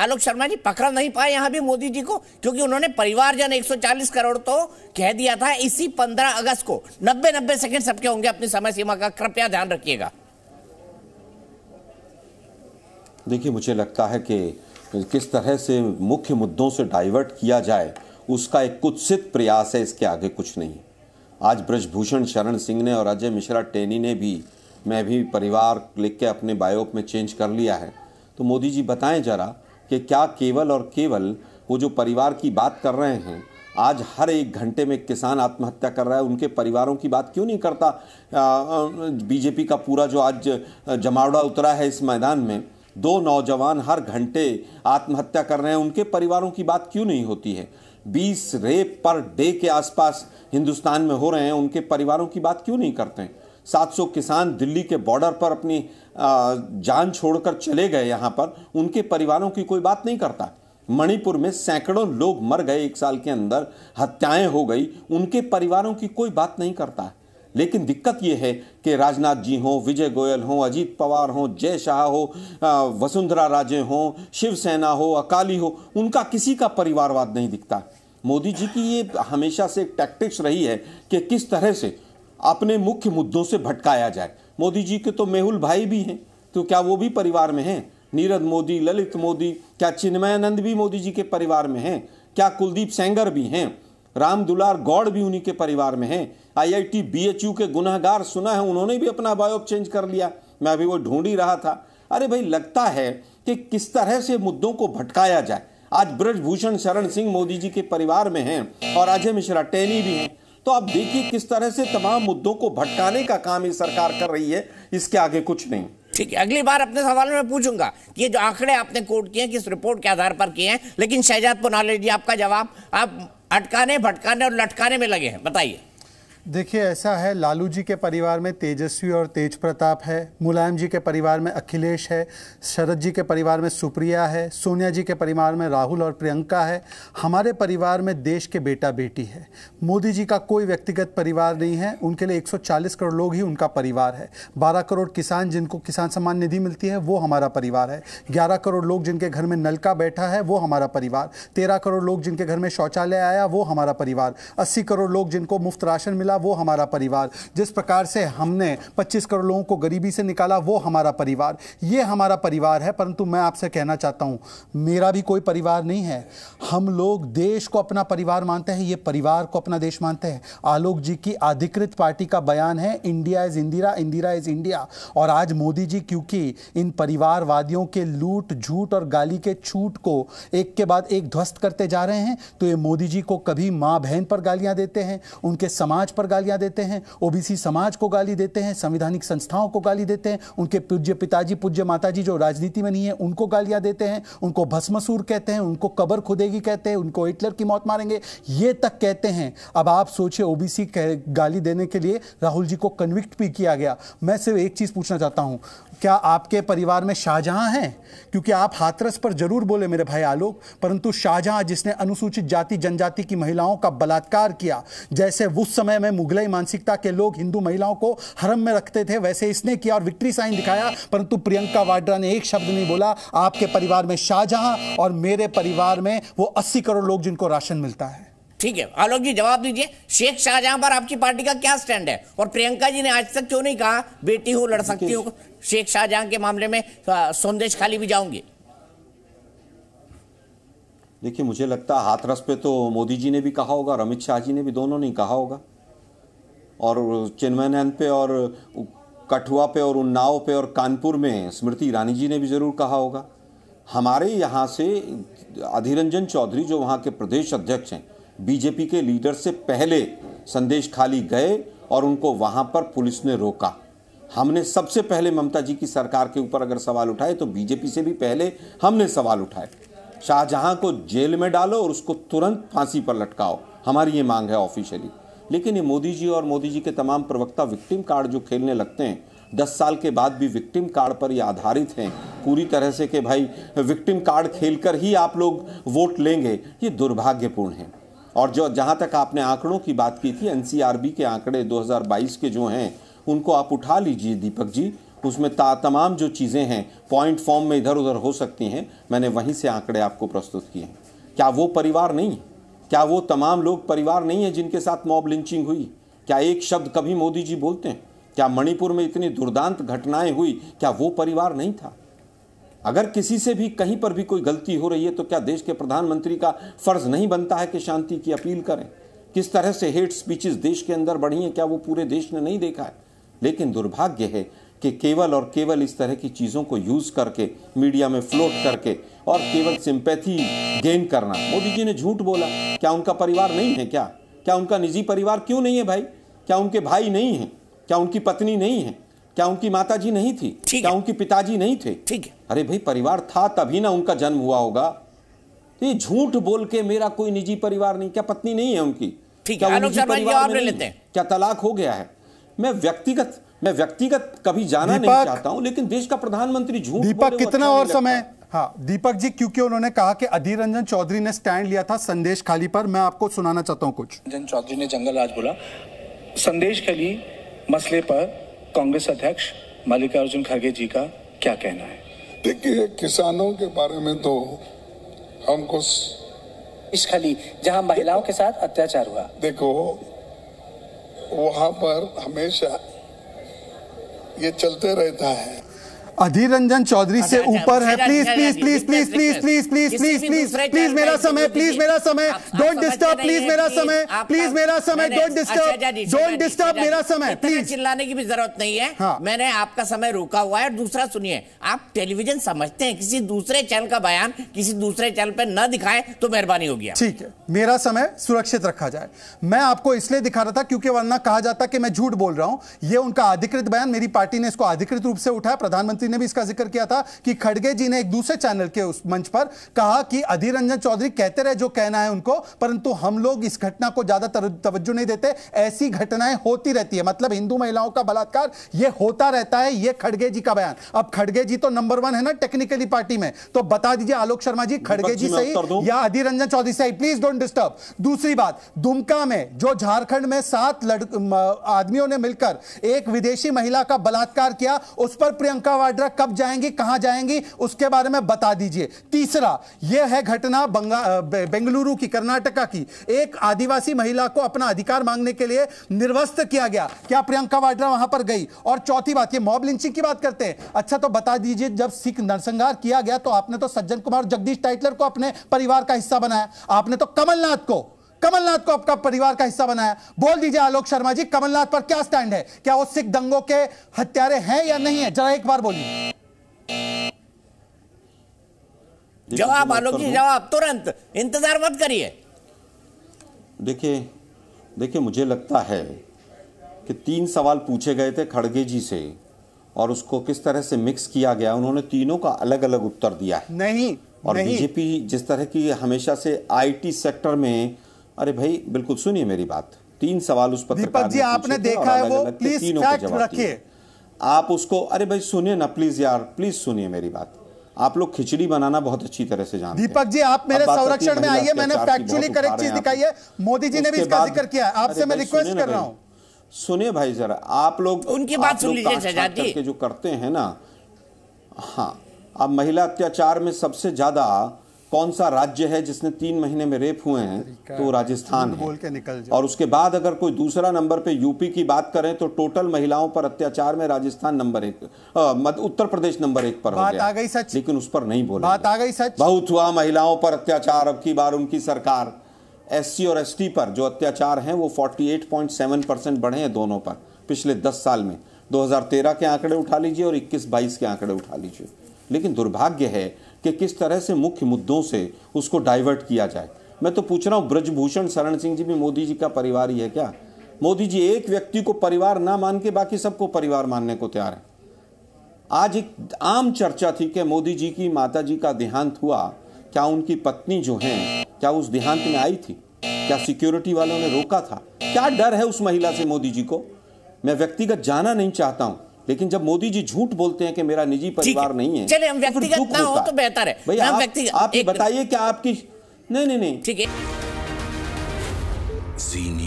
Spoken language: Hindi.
आलोक शर्मा जी पकड़ नहीं पाए यहाँ भी मोदी जी को क्योंकि उन्होंने परिवारजन 140 करोड़ तो कह दिया था इसी 15 अगस्त को 90 90 सेकंड सबके होंगे अपनी समय सीमा का कृपया ध्यान रखिएगा देखिए मुझे लगता है कि किस तरह से मुख्य मुद्दों से डाइवर्ट किया जाए उसका एक कुत्सित प्रयास है इसके आगे कुछ नहीं आज ब्रजभूषण शरण सिंह ने और अजय मिश्रा टेनी ने भी मैं भी परिवार लिख के अपने बायोप में चेंज कर लिया है तो मोदी जी बताएं जरा कि क्या केवल और केवल वो जो परिवार की बात कर रहे हैं आज हर एक घंटे में किसान आत्महत्या कर रहा है उनके परिवारों की बात क्यों नहीं करता बीजेपी का पूरा जो आज जमावड़ा उतरा है इस मैदान में दो नौजवान हर घंटे आत्महत्या कर रहे हैं उनके परिवारों की बात क्यों नहीं होती है बीस रेप पर डे के आसपास हिंदुस्तान में हो रहे हैं उनके परिवारों की बात क्यों नहीं करते हैं 700 किसान दिल्ली के बॉर्डर पर अपनी जान छोड़कर चले गए यहाँ पर उनके परिवारों की कोई बात नहीं करता मणिपुर में सैकड़ों लोग मर गए एक साल के अंदर हत्याएं हो गई उनके परिवारों की कोई बात नहीं करता लेकिन दिक्कत यह है कि राजनाथ जी हों विजय गोयल हों अजीत पवार हों जय शाह हो वसुंधरा राजे हों शिवसेना हो अकाली हो उनका किसी का परिवारवाद नहीं दिखता मोदी जी की ये हमेशा से एक टैक्टिक्स रही है कि किस तरह से अपने मुख्य मुद्दों से भटकाया जाए मोदी जी के तो मेहुल भाई भी हैं तो क्या वो भी परिवार में हैं नीरज मोदी ललित मोदी क्या चिन्मयानंद भी मोदी जी के परिवार में हैं क्या कुलदीप सेंगर भी हैं राम दुलार गौड़ भी उन्हीं के परिवार में हैं आईआईटी बीएचयू के गुनाहगार सुना है उन्होंने भी अपना बायोप चेंज कर लिया मैं अभी वो ढूंढ ही रहा था अरे भाई लगता है कि किस तरह से मुद्दों को भटकाया जाए आज ब्रजभूषण शरण सिंह मोदी जी के परिवार में हैं और अजय मिश्रा टेनी भी हैं तो आप देखिए किस तरह से तमाम मुद्दों को भटकाने का काम ये सरकार कर रही है इसके आगे कुछ नहीं ठीक है अगली बार अपने सवाल में पूछूंगा कि ये जो आंकड़े आपने कोट किए किस रिपोर्ट के आधार पर किए हैं लेकिन शहजाद पुनाले जी आपका जवाब आप अटकाने भटकाने और लटकाने में लगे हैं बताइए देखिए ऐसा है लालू जी के परिवार में तेजस्वी और तेज प्रताप है मुलायम जी के परिवार में अखिलेश है शरद जी के परिवार में सुप्रिया है सोनिया जी के परिवार में राहुल और प्रियंका है हमारे परिवार में देश के बेटा बेटी है मोदी जी का कोई व्यक्तिगत परिवार नहीं है उनके लिए 140 करोड़ लोग ही उनका परिवार है बारह करोड़ किसान जिनको किसान सम्मान निधि मिलती है वो हमारा परिवार है ग्यारह करोड़ लोग जिनके घर में नलका बैठा है वो हमारा परिवार तेरह करोड़ लोग जिनके घर में शौचालय आया वो हमारा परिवार अस्सी करोड़ लोग जिनको मुफ्त राशन मिला निकाला वो हमारा परिवार जिस प्रकार से हमने 25 करोड़ लोगों को गरीबी से निकाला वो हमारा परिवार ये हमारा परिवार है परंतु मैं आपसे कहना चाहता हूँ मेरा भी कोई परिवार नहीं है हम लोग देश को अपना परिवार मानते हैं ये परिवार को अपना देश मानते हैं आलोक जी की अधिकृत पार्टी का बयान है India is Indira Indira is India और आज मोदी जी क्योंकि इन परिवारवादियों के लूट झूठ और गाली के छूट को एक के बाद एक ध्वस्त करते जा रहे हैं तो ये मोदी जी को कभी माँ बहन पर गालियाँ देते हैं उनके समाज पर गालियाँ देते हैं ओ समाज को गाली देते हैं संवैधानिक संस्थाओं को गाली देते हैं उनके पूज्य पिताजी पूज्य माता जो राजनीति में नहीं है उनको गालियाँ देते हैं उनको भस्मसूर कहते हैं उनको कबर खुदेगी कहते हैं उनको हिटलर की मौत मारेंगे ये तक कहते हैं अब आप सोचिए ओबीसी गाली देने के लिए राहुल जी को कन्विक्ट भी किया गया मैं सिर्फ एक चीज़ पूछना चाहता हूं क्या आपके परिवार में शाहजहां हैं क्योंकि आप हाथरस पर जरूर बोले मेरे भाई आलोक परंतु शाहजहां जिसने अनुसूचित जाति जनजाति की महिलाओं का बलात्कार किया जैसे उस समय में मुगलई मानसिकता के लोग हिंदू महिलाओं को हरम में रखते थे वैसे इसने किया और विक्ट्री साइन दिखाया परंतु प्रियंका वाड्रा ने एक शब्द नहीं बोला आपके परिवार में शाहजहां और मेरे परिवार में वो अस्सी करोड़ लोग जिनको राशन मिलता है ठीक है आलोक जी जवाब दीजिए शेख शाहजहां पर आपकी पार्टी का क्या स्टैंड है और प्रियंका जी ने आज तक क्यों नहीं कहा बेटी हो लड़ सकती हो शेख शाहजहां के मामले में संदेश खाली भी जाऊंगी देखिए मुझे लगता है हाथरस पे तो मोदी जी ने भी कहा होगा और अमित शाह जी ने भी दोनों ने कहा होगा और चिन्मयनंद पे और कठुआ पे और उन्नाव पे और कानपुर में स्मृति ईरानी जी ने भी ज़रूर कहा होगा हमारे यहाँ से अधीर रंजन चौधरी जो वहाँ के प्रदेश अध्यक्ष हैं बीजेपी के लीडर से पहले संदेश खाली गए और उनको वहां पर पुलिस ने रोका हमने सबसे पहले ममता जी की सरकार के ऊपर अगर सवाल उठाए तो बीजेपी से भी पहले हमने सवाल उठाए शाहजहां को जेल में डालो और उसको तुरंत फांसी पर लटकाओ हमारी ये मांग है ऑफिशियली लेकिन ये मोदी जी और मोदी जी के तमाम प्रवक्ता विक्टिम कार्ड जो खेलने लगते हैं दस साल के बाद भी विक्टिम कार्ड पर ये आधारित हैं पूरी तरह से कि भाई विक्टिम कार्ड खेलकर ही आप लोग वोट लेंगे ये दुर्भाग्यपूर्ण है और जो जहाँ तक आपने आंकड़ों की बात की थी एनसीआरबी के आंकड़े 2022 के जो हैं उनको आप उठा लीजिए दीपक जी उसमें ता तमाम जो चीज़ें हैं पॉइंट फॉर्म में इधर उधर हो सकती हैं मैंने वहीं से आंकड़े आपको प्रस्तुत किए हैं क्या वो परिवार नहीं है क्या वो तमाम लोग परिवार नहीं है जिनके साथ मॉब लिंचिंग हुई क्या एक शब्द कभी मोदी जी बोलते हैं क्या मणिपुर में इतनी दुर्दांत घटनाएं हुई क्या वो परिवार नहीं था अगर किसी से भी कहीं पर भी कोई गलती हो रही है तो क्या देश के प्रधानमंत्री का फर्ज नहीं बनता है कि शांति की अपील करें किस तरह से हेट स्पीचेस देश के अंदर बढ़ी हैं क्या वो पूरे देश ने नहीं देखा है लेकिन दुर्भाग्य है कि केवल और केवल इस तरह की चीज़ों को यूज़ करके मीडिया में फ्लोट करके और केवल सिंपैथी गेन करना मोदी जी ने झूठ बोला क्या उनका परिवार नहीं है क्या क्या उनका निजी परिवार क्यों नहीं है भाई क्या उनके भाई नहीं हैं क्या उनकी पत्नी नहीं है क्या उनकी माता जी नहीं थी क्या उनके पिताजी नहीं थे ठीक है अरे भाई परिवार था तभी ना उनका जन्म हुआ होगा तो ये झूठ बोल के मेरा कोई निजी परिवार नहीं क्या पत्नी नहीं है उनकी ठीक है आलोक शर्मा जी आप ले लेते हैं क्या तलाक हो गया है मैं व्यक्तिगत मैं व्यक्तिगत कभी जाना नहीं चाहता हूं लेकिन देश का प्रधानमंत्री झूठ दीपक अच्छा कितना और समय हाँ दीपक जी क्योंकि उन्होंने कहा कि अधीर रंजन चौधरी ने स्टैंड लिया था संदेश खाली पर मैं आपको सुनाना चाहता हूँ कुछ रंजन चौधरी ने जंगल राज बोला संदेश खाली मसले पर कांग्रेस अध्यक्ष मल्लिकार्जुन खड़गे जी का क्या कहना है देखिए किसानों के बारे में तो हमको इस खली जहां महिलाओं के साथ अत्याचार हुआ देखो वहां पर हमेशा ये चलते रहता है अधीर रंजन चौधरी से ऊपर है please please please please please please please please please please मेरा समय प्लीज मेरा समय डोंट डिस्टर्ब प्लीज मेरा समय प्लीज मेरा समय डोंट डिस्टर्ब डोंट डिस्टर्ब मेरा समय प्लीज चिल्लाने की भी जरूरत नहीं है मैंने आपका समय रोका हुआ है और दूसरा सुनिए आप टेलीविजन समझते हैं किसी दूसरे चैनल का बयान किसी दूसरे चैनल पर न दिखाए तो मेहरबानी होगी ठीक है मेरा समय सुरक्षित रखा जाए मैं आपको इसलिए दिखा रहा था क्योंकि वरना कहा जाता कि मैं झूठ बोल रहा हूं यह उनका अधिकृत बयान मेरी पार्टी ने इसको अधिकृत रूप से उठाया प्रधानमंत्री प्रधानमंत्री ने भी इसका जिक्र किया था कि खड़गे जी ने एक दूसरे चैनल के उस मंच पर कहा कि अधीर रंजन चौधरी कहते रहे जो कहना है उनको परंतु हम लोग इस घटना को ज्यादा तवज्जो नहीं देते ऐसी घटनाएं होती रहती है मतलब हिंदू महिलाओं का बलात्कार यह होता रहता है यह खड़गे जी का बयान अब खड़गे जी तो नंबर वन है ना टेक्निकली पार्टी में तो बता दीजिए आलोक शर्मा जी खड़गे जी सही या अधीर रंजन चौधरी सही प्लीज डोंट डिस्टर्ब दूसरी बात दुमका में जो झारखंड में सात आदमियों ने मिलकर एक विदेशी महिला का बलात्कार किया उस पर प्रियंका वाड्रा ड्रग कब जाएंगे कहां जाएंगे उसके बारे में बता दीजिए तीसरा यह है घटना बेंगलुरु की कर्नाटका की एक आदिवासी महिला को अपना अधिकार मांगने के लिए निर्वस्त किया गया क्या प्रियंका वाड्रा वहां पर गई और चौथी बात ये मॉब लिंचिंग की बात करते हैं अच्छा तो बता दीजिए जब सिख नरसंहार किया गया तो आपने तो सज्जन कुमार जगदीश टाइटलर को अपने परिवार का हिस्सा बनाया आपने तो कमलनाथ को कमलनाथ को आपका परिवार का हिस्सा बनाया बोल दीजिए आलोक शर्मा जी कमलनाथ पर क्या स्टैंड है क्या वो सिख दंगों के हत्यारे हैं या नहीं है जरा एक बार बोलिए जवाब आलोक जी जवाब तुरंत इंतजार मत करिए देखिए देखिए मुझे लगता है कि तीन सवाल पूछे गए थे खड़गे जी से और उसको किस तरह से मिक्स किया गया उन्होंने तीनों का अलग अलग उत्तर दिया है नहीं और बीजेपी जिस तरह की हमेशा से आईटी सेक्टर में अरे भाई बिल्कुल सुनिए मेरी बात तीन सवाल उस पत्रकार जी आपने देखा है वो प्लीज रखिए आप उसको अरे भाई सुनिए ना प्लीज यार प्लीज सुनिए मेरी बात आप लोग खिचड़ी बनाना बहुत अच्छी तरह से जानते हैं दीपक जी आप मेरे संरक्षण में आइए मैंने फैक्चुअली करेक्ट चीज दिखाई है मोदी जी ने भी इसका जिक्र किया है आपसे मैं रिक्वेस्ट कर रहा हूँ सुनिए भाई जरा आप लोग उनकी बात सुन लीजिए जो करते हैं ना हाँ अब महिला अत्याचार में सबसे ज्यादा कौन सा राज्य है जिसने तीन महीने में रेप हुए हैं तो राजस्थान है बोल के निकल जाए। और उसके बाद अगर कोई दूसरा नंबर पे यूपी की बात करें तो टोटल महिलाओं पर अत्याचार में राजस्थान नंबर एक मत, उत्तर प्रदेश नंबर एक पर बात आ गई सच लेकिन उस पर नहीं बोला बात आ गई सच बहुत हुआ महिलाओं पर अत्याचार अब की बार उनकी सरकार एस और एस पर जो अत्याचार है वो फोर्टी बढ़े हैं दोनों पर पिछले दस साल में 2013 के आंकड़े उठा लीजिए और 21-22 के आंकड़े उठा लीजिए लेकिन दुर्भाग्य है कि किस तरह से मुख्य मुद्दों से उसको डाइवर्ट किया जाए मैं तो पूछ रहा हूँ ब्रजभूषण शरण सिंह जी भी मोदी जी का परिवार ही है क्या मोदी जी एक व्यक्ति को परिवार ना मान के बाकी सबको परिवार मानने को तैयार है आज एक आम चर्चा थी कि मोदी जी की माता जी का देहांत हुआ क्या उनकी पत्नी जो है क्या उस देहांत में आई थी क्या सिक्योरिटी वालों ने रोका था क्या डर है उस महिला से मोदी जी को मैं व्यक्तिगत जाना नहीं चाहता हूं लेकिन जब मोदी जी झूठ बोलते हैं कि मेरा निजी परिवार नहीं है चले हम तो व्यक्तिगत ना हो तो बेहतर है भैया आप, आप बताइए क्या आपकी नहीं नहीं नहीं ठीक है